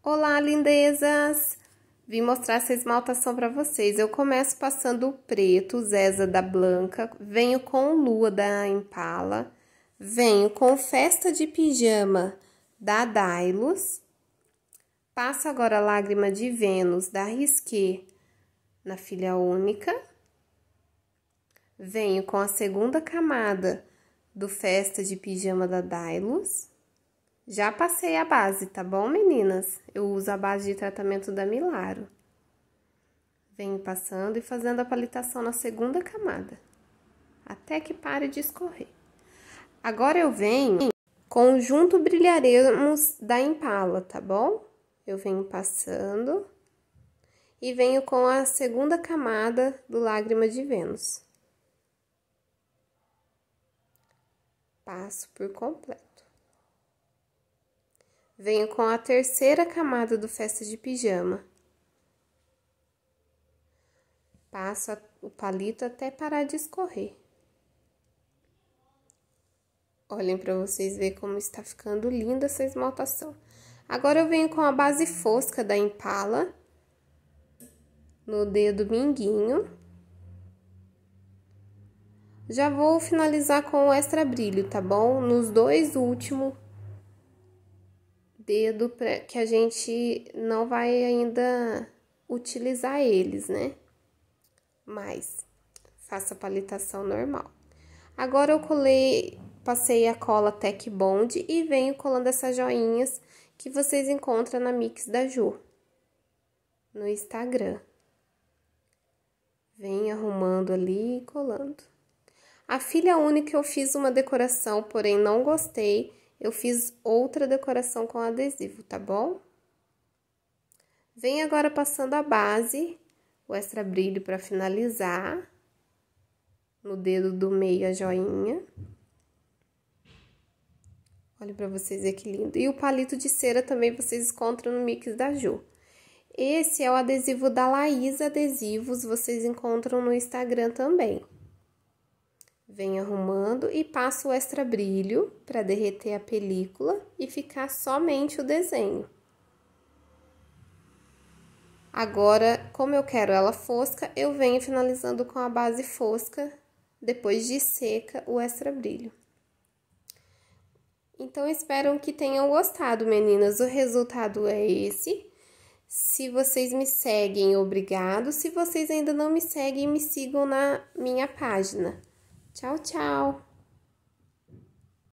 Olá, lindezas! Vim mostrar essa esmaltação para vocês. Eu começo passando o preto, Zeza da Blanca, venho com Lua da Impala, venho com Festa de Pijama da Dailos, passo agora Lágrima de Vênus da Risqué na Filha Única, venho com a segunda camada do Festa de Pijama da Dailos, já passei a base, tá bom, meninas? Eu uso a base de tratamento da Milaro. Venho passando e fazendo a palitação na segunda camada, até que pare de escorrer. Agora eu venho com o junto brilharemos da Impala, tá bom? Eu venho passando e venho com a segunda camada do Lágrima de Vênus. Passo por completo venho com a terceira camada do festa de pijama. Passo o palito até parar de escorrer. Olhem para vocês ver como está ficando linda essa esmaltação. Agora eu venho com a base fosca da Impala no dedo minguinho. Já vou finalizar com o extra brilho, tá bom? Nos dois últimos dedo pra, que a gente não vai ainda utilizar eles, né? Mas faça a palitação normal. Agora eu colei, passei a cola Tech Bond e venho colando essas joinhas que vocês encontram na Mix da Ju no Instagram. Vem arrumando ali e colando. A filha única eu fiz uma decoração, porém não gostei eu fiz outra decoração com adesivo, tá bom? Vem agora passando a base, o extra brilho para finalizar. No dedo do meio a joinha. Olha para vocês ver que lindo. E o palito de cera também vocês encontram no mix da Ju. Esse é o adesivo da Laís Adesivos, vocês encontram no Instagram também. Vem arrumando e passa o extra brilho para derreter a película e ficar somente o desenho. Agora, como eu quero ela fosca, eu venho finalizando com a base fosca, depois de seca, o extra brilho. Então, espero que tenham gostado, meninas. O resultado é esse. Se vocês me seguem, obrigado. Se vocês ainda não me seguem, me sigam na minha página, Tchau, tchau!